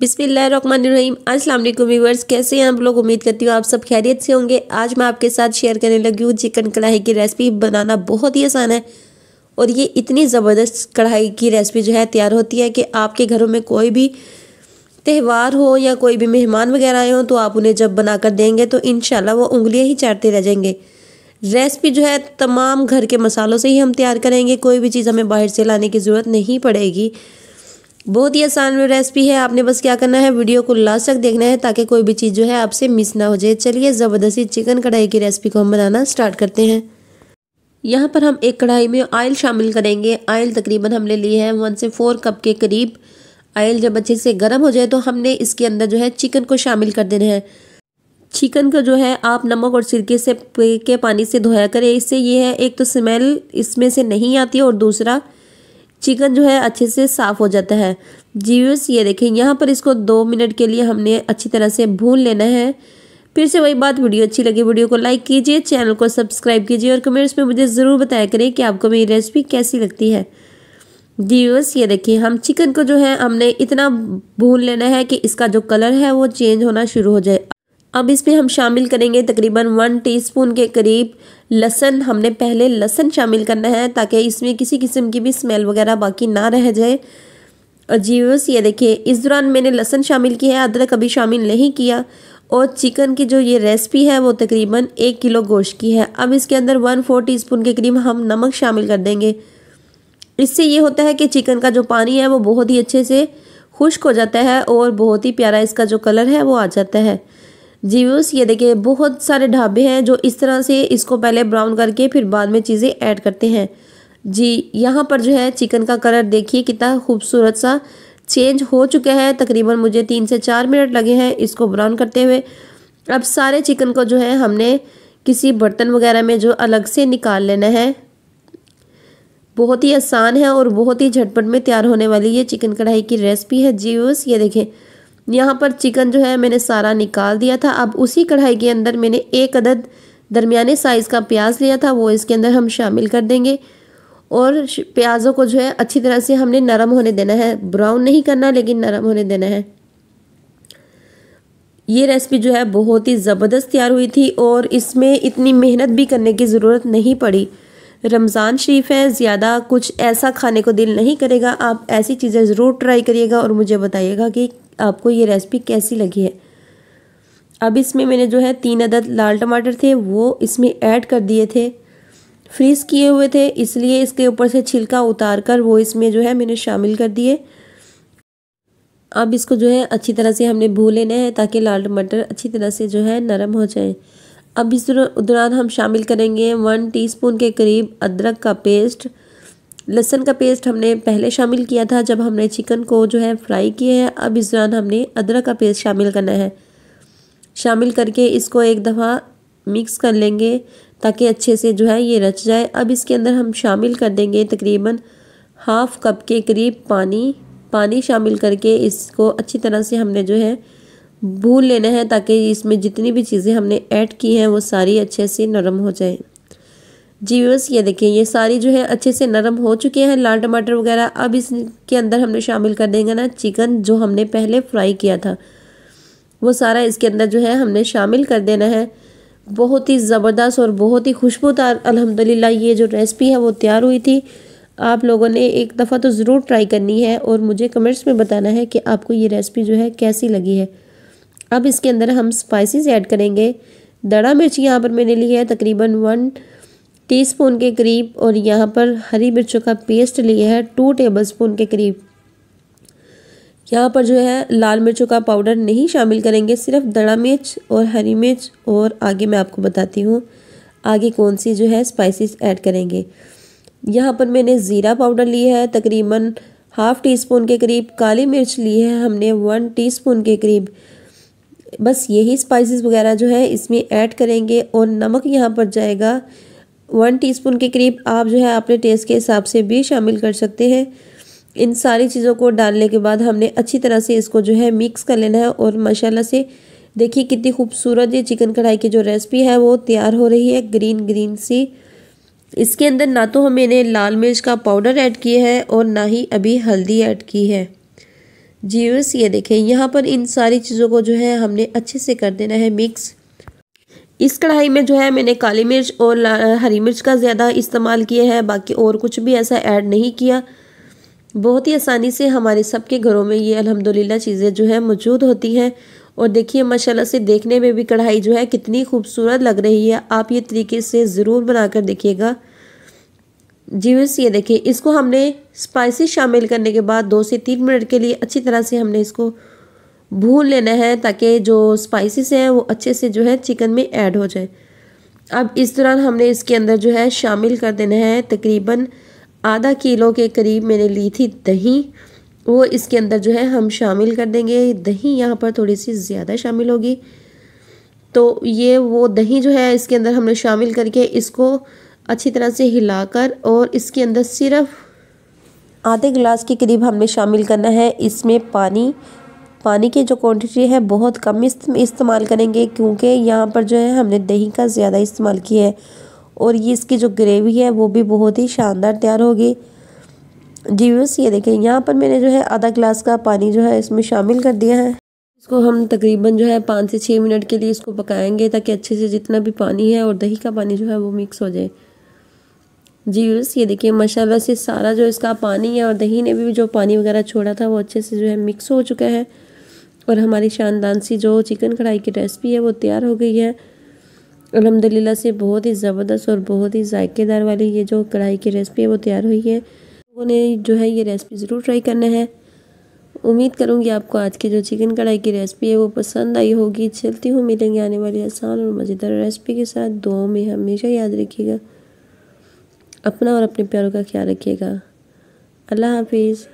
बिस्मिल्लाम अस्सलाम वालेकुम व्यूवर्स कैसे हैं आप लोग उम्मीद करती हूँ आप सब खैरियत से होंगे आज मैं आपके साथ शेयर करने लगी हूँ चिकन कढ़ाई की रेसिपी बनाना बहुत ही आसान है और ये इतनी ज़बरदस्त कढ़ाई की रेसिपी जो है तैयार होती है कि आपके घरों में कोई भी त्यौहार हो या कोई भी मेहमान वगैरह आए हों तो आप उन्हें जब बना कर देंगे तो इन वो उंगलियाँ ही चाटते रह जाएंगे रेसिपी जो है तमाम घर के मसालों से ही हम तैयार करेंगे कोई भी चीज़ हमें बाहर से लाने की ज़रूरत नहीं पड़ेगी बहुत ही आसान रेसिपी है आपने बस क्या करना है वीडियो को लास्ट तक देखना है ताकि कोई भी चीज़ जो है आपसे मिस ना हो जाए चलिए ज़बरदस्ती चिकन कढ़ाई की रेसिपी को हम बनाना स्टार्ट करते हैं यहाँ पर हम एक कढ़ाई में ऑयल शामिल करेंगे आयल तकरीबन हमने लिए है वन से फोर कप के करीब आयल जब अच्छे से गर्म हो जाए तो हमने इसके अंदर जो है चिकन को शामिल कर देना है चिकन को जो है आप नमक और सिरके से के पानी से धोया करें इससे ये है एक तो स्मेल इसमें से नहीं आती और दूसरा चिकन जो है अच्छे से साफ़ हो जाता है जीवस ये देखें यहाँ पर इसको दो मिनट के लिए हमने अच्छी तरह से भून लेना है फिर से वही बात वीडियो अच्छी लगी वीडियो को लाइक कीजिए चैनल को सब्सक्राइब कीजिए और कमेंट्स में मुझे ज़रूर बताया करें कि आपको मेरी रेसिपी कैसी लगती है जीवस ये देखिए हम चिकन को जो है हमने इतना भून लेना है कि इसका जो कलर है वो चेंज होना शुरू हो जाए अब इसमें हम शामिल करेंगे तकरीबन वन टीस्पून के करीब लहसन हमने पहले लहसन शामिल करना है ताकि इसमें किसी किस्म की भी स्मेल वगैरह बाकी ना रह जाए और जीवस ये देखिए इस दौरान मैंने लहसन शामिल किया है अदरक अभी शामिल नहीं किया और चिकन की जो ये रेसिपी है वो तकरीबन एक किलो गोश्त की है अब इसके अंदर वन फोर टी स्पून के करीब हम नमक शामिल कर देंगे इससे ये होता है कि चिकन का जो पानी है वो बहुत ही अच्छे से खुश्क हो जाता है और बहुत ही प्यारा इसका जो कलर है वो आ जाता है जीवस ये देखिए बहुत सारे ढाबे हैं जो इस तरह से इसको पहले ब्राउन करके फिर बाद में चीज़ें ऐड करते हैं जी यहाँ पर जो है चिकन का कलर देखिए कितना खूबसूरत सा चेंज हो चुका है तकरीबन मुझे तीन से चार मिनट लगे हैं इसको ब्राउन करते हुए अब सारे चिकन को जो है हमने किसी बर्तन वगैरह में जो अलग से निकाल लेना है बहुत ही आसान है और बहुत ही झटपट में तैयार होने वाली ये चिकन कढ़ाई की रेसिपी है जीवस ये देखें यहाँ पर चिकन जो है मैंने सारा निकाल दिया था अब उसी कढ़ाई के अंदर मैंने एक अदद दरमियाने साइज़ का प्याज लिया था वो इसके अंदर हम शामिल कर देंगे और प्याज़ों को जो है अच्छी तरह से हमने नरम होने देना है ब्राउन नहीं करना लेकिन नरम होने देना है ये रेसिपी जो है बहुत ही ज़बरदस्त तैयार हुई थी और इसमें इतनी मेहनत भी करने की ज़रूरत नहीं पड़ी रमज़ान शरीफ है ज़्यादा कुछ ऐसा खाने को दिल नहीं करेगा आप ऐसी चीज़ें ज़रूर ट्राई करिएगा और मुझे बताइएगा कि आपको ये रेसिपी कैसी लगी है अब इसमें मैंने जो है तीन अदद लाल टमाटर थे वो इसमें ऐड कर दिए थे फ्रीज़ किए हुए थे इसलिए इसके ऊपर से छिलका उतार कर वो इसमें जो है मैंने शामिल कर दिए अब इसको जो है अच्छी तरह से हमने भू लेना है ताकि लाल टमाटर अच्छी तरह से जो है नरम हो जाए अब इस दौरान हम शामिल करेंगे वन टीस्पून के करीब अदरक का पेस्ट लहसन का पेस्ट हमने पहले शामिल किया था जब हमने चिकन को जो है फ्राई किया है अब इस दौरान हमने अदरक का पेस्ट शामिल करना है शामिल करके इसको एक दफ़ा मिक्स कर लेंगे ताकि अच्छे से जो है ये रच जाए अब इसके अंदर हम शामिल कर देंगे तकरीबन हाफ़ कप के करीब पानी पानी शामिल करके इसको अच्छी तरह से हमने जो है भून लेना है ताकि इसमें जितनी भी चीज़ें हमने ऐड की हैं वो सारी अच्छे से नरम हो जाए जी बस ये देखिए ये सारी जो है अच्छे से नरम हो चुके हैं लाल टमाटर वगैरह अब इसके अंदर हमने शामिल कर देंगे ना चिकन जो हमने पहले फ्राई किया था वो सारा इसके अंदर जो है हमने शामिल कर देना है बहुत ही ज़बरदस्त और बहुत ही खुशबूदार अलहमदिल्ला ये जो रेसिपी है वो तैयार हुई थी आप लोगों ने एक दफ़ा तो ज़रूर ट्राई करनी है और मुझे कमेंट्स में बताना है कि आपको ये रेसिपी जो है कैसी लगी है अब इसके अंदर हम स्पाइसेस ऐड करेंगे दड़ा मिर्च यहाँ पर मैंने ली है तकरीबन वन टीस्पून के करीब और यहाँ पर हरी मिर्चों का पेस्ट लिया है टू टेबलस्पून के करीब यहाँ पर जो है लाल मिर्चों का पाउडर नहीं शामिल करेंगे सिर्फ दड़ा मिर्च और हरी मिर्च और आगे मैं आपको बताती हूँ आगे कौन सी जो है स्पाइसेस ऐड करेंगे यहाँ पर मैंने ज़ीरा पाउडर लिया है तकरीबन हाफ़ टी स्पून के करीब काली मिर्च ली है हमने वन स्पून के करीब बस यही स्पाइसेस वगैरह जो है इसमें ऐड करेंगे और नमक यहाँ पर जाएगा वन टीस्पून के करीब आप जो है अपने टेस्ट के हिसाब से भी शामिल कर सकते हैं इन सारी चीज़ों को डालने के बाद हमने अच्छी तरह से इसको जो है मिक्स कर लेना है और माशाल्लाह से देखिए कितनी खूबसूरत ये चिकन कढ़ाई की जो रेसिपी है वो तैयार हो रही है ग्रीन ग्रीन सी इसके अंदर ना तो हमने लाल मिर्च का पाउडर ऐड किया है और ना ही अभी हल्दी ऐड की है जीवस ये देखें यहाँ पर इन सारी चीज़ों को जो है हमने अच्छे से कर देना है मिक्स इस कढ़ाई में जो है मैंने काली मिर्च और हरी मिर्च का ज़्यादा इस्तेमाल किया है बाकी और कुछ भी ऐसा ऐड नहीं किया बहुत ही आसानी से हमारे सबके घरों में ये अल्हम्दुलिल्लाह चीज़ें जो है मौजूद होती हैं और देखिए माशाल्लाह से देखने में भी कढ़ाई जो है कितनी खूबसूरत लग रही है आप ये तरीके से ज़रूर कर देखिएगा जीवस ये देखिए इसको हमने स्पाइसी शामिल करने के बाद दो से तीन मिनट के लिए अच्छी तरह से हमने इसको भून लेना है ताकि जो स्पाइसेस हैं वो अच्छे से जो है चिकन में ऐड हो जाए अब इस दौरान हमने इसके अंदर जो है शामिल कर देना है तकरीबन आधा किलो के करीब मैंने ली थी दही वो इसके अंदर जो है हम शामिल कर देंगे दही यहाँ पर थोड़ी सी ज़्यादा शामिल होगी तो ये वो दही जो है इसके अंदर हमने शामिल करके इसको अच्छी तरह से हिलाकर और इसके अंदर सिर्फ आधे गिलास के करीब हमने शामिल करना है इसमें पानी पानी की जो क्वांटिटी है बहुत कम इस्तेमाल करेंगे क्योंकि यहाँ पर जो है हमने दही का ज़्यादा इस्तेमाल किया है और ये इसकी जो ग्रेवी है वो भी बहुत ही शानदार तैयार होगी जी बस ये देखें यहाँ पर मैंने जो है आधा गिलास का पानी जो है इसमें शामिल कर दिया है इसको हम तकरीबन जो है पाँच से छः मिनट के लिए इसको पकाएंगे ताकि अच्छे से जितना भी पानी है और दही का पानी जो है वो मिक्स हो जाए जी व्यूर्स ये देखिए माशाल्लाह से सारा जो इसका पानी है और दही ने भी जो पानी वगैरह छोड़ा था वो अच्छे से जो है मिक्स हो चुका है और हमारी शानदान सी जो चिकन कढ़ाई की रेसिपी है वो तैयार हो गई है अलहमदिल्ला से बहुत ही ज़बरदस्त और बहुत ही जायकेदार वाली ये जो कढ़ाई की रेसिपी है वो तैयार हुई है लोगों ने जो है ये रेसिपी ज़रूर ट्राई करना है उम्मीद करूँगी आपको आज की जो चिकन कढ़ाई की रेसिपी है वो पसंद आई होगी चलती हूँ मिलेंगे आने वाली आसान और मज़ेदार रेसिपी के साथ दो में हमेशा याद रखिएगा अपना और अपने प्यारों का ख्याल रखिएगा अल्लाह हाफिज़